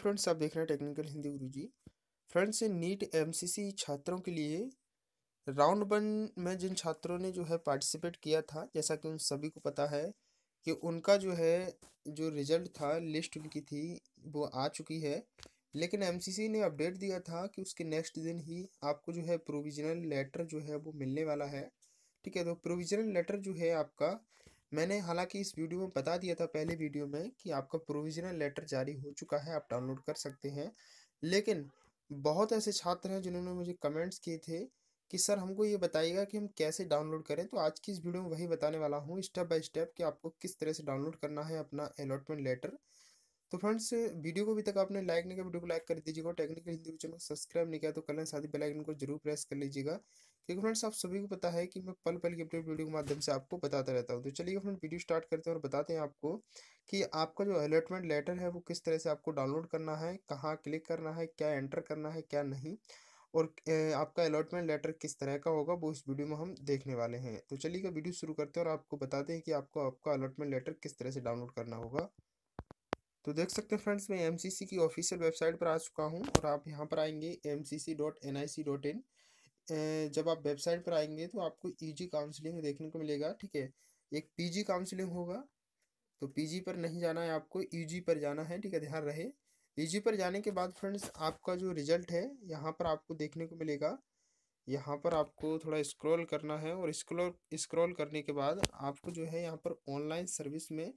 friends आप देख रहे हैं टेक्निकल हिंदी गुरु जी फ्रेंड्स नीट एमसीसी छात्रों के लिए राउंड वन में जिन छात्रों ने जो है पार्टिसिपेट किया था जैसा कि उन सभी को पता है कि उनका जो है जो रिजल्ट था लिस्ट उनकी थी वो आ चुकी है लेकिन एमसीसी ने अपडेट दिया था कि उसके नेक्स्ट दिन ही आपको जो है प्रोविजनल लेटर जो है वो मिलने वाला है ठीक है तो प्रोविजनल लेटर जो है आपका मैंने हालांकि इस वीडियो में बता दिया था पहले वीडियो में कि आपका प्रोविजनल लेटर जारी हो चुका है आप डाउनलोड कर सकते हैं लेकिन बहुत ऐसे छात्र हैं जिन्होंने मुझे कमेंट्स किए थे कि सर हमको ये बताइएगा कि हम कैसे डाउनलोड करें तो आज की इस वीडियो में वही बताने वाला हूँ स्टेप बाय स्टेप कि आपको किस तरह से डाउनलोड करना है अपना अलॉटमेंट लेटर तो फ्रेंड्स वीडियो को अभी तक आपने लाइक नहीं किया वीडियो को लाइक कर दीजिएगा टेक्निकल हिंदी चैनल को सब्सक्राइब नहीं किया तो कल साथ ही बेलाइकन को जरूर प्रेस कर लीजिएगा देखो फ्रेंड्स आप सभी को पता है कि मैं पल पल की अपडेट वीडियो के माध्यम से आपको बताता रहता हूँ तो चलिए फ्रेंड वीडियो स्टार्ट करते हैं और बताते हैं आपको कि आपका जो अलॉटमेंट लेटर है वो किस तरह से आपको डाउनलोड करना है कहाँ क्लिक करना है क्या एंटर करना है क्या नहीं और आपका अलॉटमेंट लेटर किस तरह का होगा वो इस वीडियो में हम देखने वाले हैं तो चलिए वीडियो शुरू करते हैं और आपको बताते हैं कि आपको आपका अलॉटमेंट लेटर किस तरह से डाउनलोड करना होगा तो देख सकते हैं फ्रेंड्स मैं एमसीसी की ऑफिशियल वेबसाइट पर आ चुका हूं और आप यहां पर आएंगे एम जब आप वेबसाइट पर आएंगे तो आपको ईजी e काउंसलिंग देखने को मिलेगा ठीक है एक पीजी काउंसलिंग होगा तो पीजी पर नहीं जाना है आपको ईजी e पर जाना है ठीक है ध्यान रहे ईजी e पर जाने के बाद फ्रेंड्स आपका जो रिजल्ट है यहाँ पर आपको देखने को मिलेगा यहाँ पर आपको थोड़ा स्क्रॉल करना है और स्क्रॉल स्क्रॉल करने के बाद आपको जो है यहाँ पर ऑनलाइन सर्विस में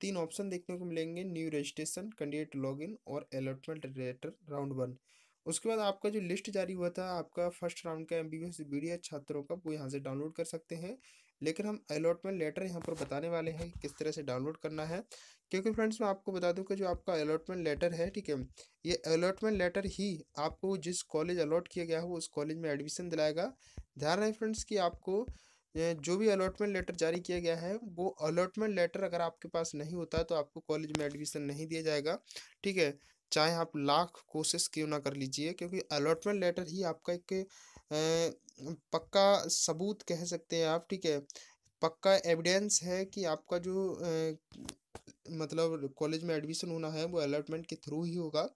तीन ऑप्शन देखने को मिलेंगे न्यू रजिस्ट्रेशन कैंडिडेट लॉगिन और अलॉटमेंट रिलेटर राउंड वन उसके बाद आपका जो लिस्ट जारी हुआ था आपका फर्स्ट राउंड का एम बी बी छात्रों का वो यहाँ से डाउनलोड कर सकते हैं लेकिन हम अलॉटमेंट लेटर यहाँ पर बताने वाले हैं किस तरह से डाउनलोड करना है क्योंकि फ्रेंड्स मैं आपको बता दूं कि जो आपका अलॉटमेंट लेटर है ठीक है ये अलॉटमेंट लेटर ही आपको जिस कॉलेज अलॉट किया गया हो उस कॉलेज में एडमिशन दिलाएगा ध्यान रहे फ्रेंड्स कि आपको जो भी अलॉटमेंट लेटर जारी किया गया है वो अलॉटमेंट लेटर अगर आपके पास नहीं होता तो आपको कॉलेज में एडमिशन नहीं दिया जाएगा ठीक है चाहे आप लाख कोशिश क्यों ना कर लीजिए क्योंकि अलॉटमेंट लेटर ही आपका एक पक्का सबूत कह सकते हैं आप ठीक है पक्का एविडेंस है कि आपका जो मतलब कॉलेज में एडमिशन होना है वो अलॉटमेंट के थ्रू ही होगा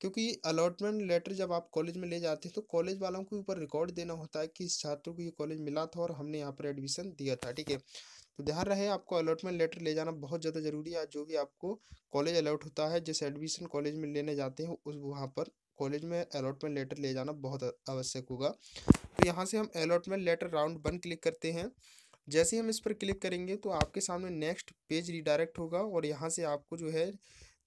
क्योंकि अलॉटमेंट लेटर जब आप कॉलेज में ले जाते हैं तो कॉलेज वालों के ऊपर रिकॉर्ड देना होता है कि इस छात्र को ये कॉलेज मिला था और हमने यहाँ पर एडमिशन दिया था ठीक है तो ध्यान रहे आपको अलॉटमेंट लेटर ले जाना बहुत ज़्यादा ज़रूरी है जो भी आपको कॉलेज अलाउट होता है जिस एडमिशन कॉलेज में लेने जाते हैं उस वहाँ पर कॉलेज में अलॉटमेंट लेटर ले जाना बहुत आवश्यक होगा तो यहाँ से हम allotment letter round one click करते हैं जैसे हम इस पर क्लिक करेंगे तो आपके सामने नेक्स्ट पेज रिडायरेक्ट होगा और यहाँ से आपको जो है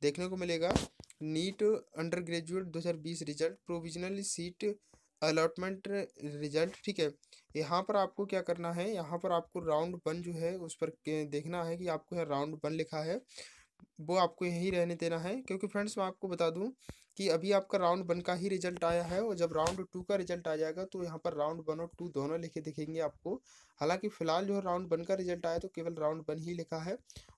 देखने को मिलेगा नीट अंडर ग्रेजुएट दो result provisional seat allotment result ठीक है यहाँ पर आपको क्या करना है यहाँ पर आपको राउंड वन जो है उस पर देखना है कि आपको यहाँ राउंड वन लिखा है वो आपको यहीं रहने देना है क्योंकि फ्रेंड्स मैं आपको बता दूं कि अभी आपका राउंड वन का ही रिजल्ट आया है और जब राउंड टू का रिजल्ट आ जाएगा तो यहाँ पर राउंड वन और टू दोनों लिखे दिखेंगे आपको हालांकि फिलहाल जो है राउंड वन का रिजल्ट आया तो केवल राउंड वन ही लिखा है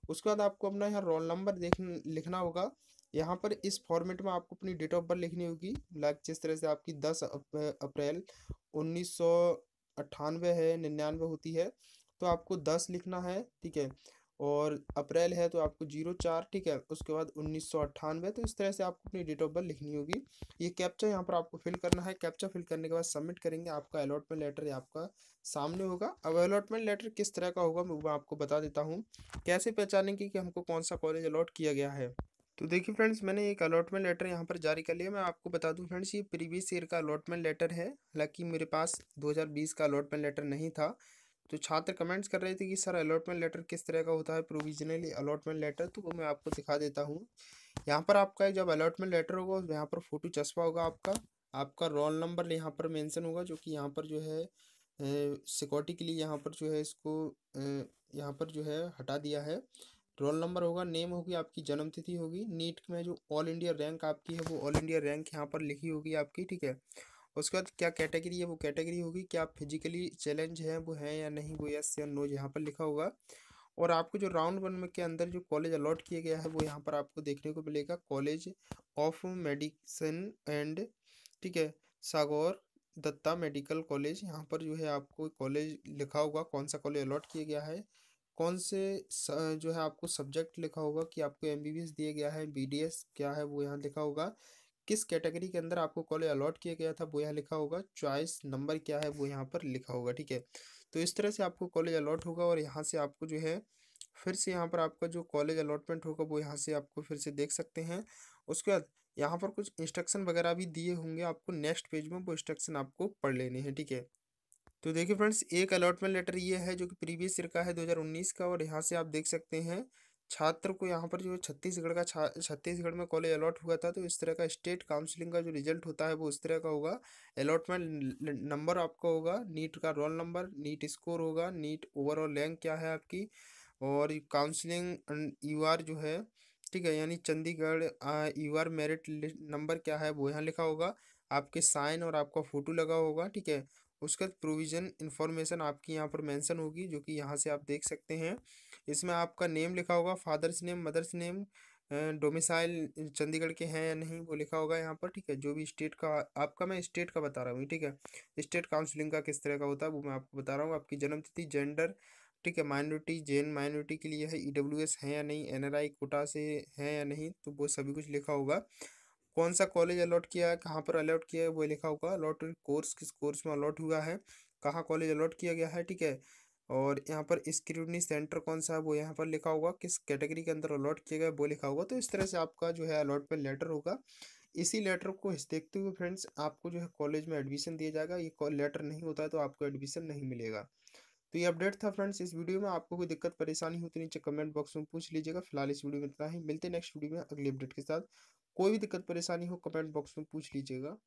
उसके बाद आपको अपना यहाँ रोल नंबर देख लिखना होगा यहाँ पर इस फॉर्मेट में आपको अपनी डेट ऑफ बर्थ लिखनी होगी लाइक जिस तरह से आपकी दस अप्रैल उन्नीस सौ अट्ठानवे है निन्यानवे होती है तो आपको दस लिखना है ठीक है और अप्रैल है तो आपको जीरो चार ठीक है उसके बाद उन्नीस सौ अट्ठानवे तो इस तरह से आपको अपनी डेट ऑफ बर्थ लिखनी होगी ये कैप्चा यहाँ पर आपको फिल करना है कैप्चा फिल करने के बाद सबमिट करेंगे आपका अलॉटमेंट लेटर आपका सामने होगा अब अलॉटमेंट लेटर किस तरह का होगा मैं वो आपको बता देता हूँ कैसे पहचानेंगे कि हमको कौन सा कॉलेज अलॉट किया गया है तो देखिए फ्रेंड्स मैंने एक अलॉटमेंट लेटर यहाँ पर जारी कर लिया मैं आपको बता दूँ फ्रेंड्स ये प्रीवियस ईयर का अलॉटमेंट लेटर है हालांकि मेरे पास 2020 का अलॉटमेंट लेटर नहीं था तो छात्र कमेंट्स कर रहे थे कि सर अलॉटमेंट लेटर किस तरह का होता है प्रोविजनली अलॉटमेंट लेटर तो वो मैं आपको दिखा देता हूँ यहाँ पर आपका जब अलॉटमेंट लेटर होगा यहाँ पर फोटो चस्पा होगा आपका आपका रोल नंबर यहाँ पर मेंशन होगा जो कि यहाँ पर जो है सिक्योरिटी के लिए यहाँ पर जो है इसको यहाँ पर जो है हटा दिया है रोल नंबर होगा नेम होगी आपकी जन्म तिथि होगी नीट में जो ऑल इंडिया रैंक आपकी है वो ऑल इंडिया रैंक यहाँ पर लिखी होगी आपकी ठीक है उसके बाद क्या कैटेगरी है वो कैटेगरी होगी क्या फिजिकली चैलेंज है वो है या नहीं वो यस या नो यहाँ पर लिखा होगा और आपको जो राउंड वन में के अंदर जो कॉलेज अलॉट किया गया है वो यहाँ पर आपको देखने को मिलेगा कॉलेज ऑफ मेडिसिन एंड ठीक है सागौर दत्ता मेडिकल कॉलेज यहाँ पर जो है आपको कॉलेज लिखा होगा कौन सा कॉलेज अलॉट किया गया है कौन से जो है आपको सब्जेक्ट लिखा होगा कि आपको एम दिया गया है बी क्या है वो यहाँ लिखा होगा किस कैटेगरी के अंदर आपको कॉलेज अलॉट किया गया था वो यहाँ लिखा होगा चॉइस नंबर क्या है वो यहाँ पर लिखा होगा ठीक है तो इस तरह से आपको कॉलेज अलॉट होगा और यहाँ से आपको जो है फिर से यहाँ पर आपका जो कॉलेज अलॉटमेंट होगा वो यहाँ से आपको फिर से देख सकते हैं उसके बाद यहाँ पर कुछ इंस्ट्रक्शन वगैरह भी दिए होंगे आपको नेक्स्ट पेज में वो इंस्ट्रक्शन आपको पढ़ लेने हैं ठीक है तो देखिए फ्रेंड्स एक अलॉटमेंट लेटर ये है जो कि प्रीवियस ईयर का है 2019 का और यहाँ से आप देख सकते हैं छात्र को यहाँ पर जो छत्तीसगढ़ का छत्तीसगढ़ में कॉलेज अलॉट हुआ था तो इस तरह का स्टेट काउंसिलिंग का जो रिजल्ट होता है वो उस तरह का होगा अलॉटमेंट नंबर आपका होगा नीट का रोल नंबर नीट स्कोर होगा नीट ओवरऑल रैंक क्या है आपकी और काउंसलिंग यू आर जो है ठीक है यानी Chandigarh U R merit number क्या है वो यहाँ लिखा होगा आपके साइन और आपका फ़ोटो लगा होगा ठीक है उसका प्रोविज़न इन्फॉर्मेशन आपकी यहाँ पर मेंशन होगी जो कि यहाँ से आप देख सकते हैं इसमें आपका नेम लिखा होगा father's name mother's name domicile Chandigarh के हैं या नहीं वो लिखा होगा यहाँ पर ठीक है जो भी स्टेट का आपका मैं स्टेट का बता रहा हूँ ठीक है स्टेट काउंसिलिंग का किस तरह का होता है वो मैं आपको बता रहा हूँ आपकी जन्मतिथि जेंडर ठीक है माइनॉरिटी जैन माइनॉरिटी के लिए है ई डब्ल्यू एस है या नहीं एन आर आई कोटा से है या नहीं तो वो सभी कुछ लिखा होगा कौन सा कॉलेज अलॉट किया है कहाँ पर अलॉट किया है वो लिखा होगा अलॉट कोर्स किस कोर्स में अलॉट हुआ है कहाँ कॉलेज अलॉट किया गया है ठीक है और यहाँ पर स्क्रूटनी सेंटर कौन सा है वो यहाँ पर लिखा होगा किस कैटेगरी के अंदर अलॉट किया गया है वो लिखा होगा तो इस तरह से आपका जो है अलॉटमेंट लेटर होगा इसी लेटर को देखते हुए फ्रेंड्स आपको जो है कॉलेज में एडमिशन दिया जाएगा ये लेटर नहीं होता है तो आपको एडमिशन नहीं मिलेगा तो ये अपडेट था फ्रेंड्स इस वीडियो में आपको कोई दिक्कत परेशानी हो तो नीचे कमेंट बॉक्स में पूछ लीजिएगा फिलहाल इस वीडियो में इतना ही मिलते नेक्स्ट वीडियो में अगली अपडेट के साथ कोई भी दिक्कत परेशानी हो कमेंट बॉक्स में पूछ लीजिएगा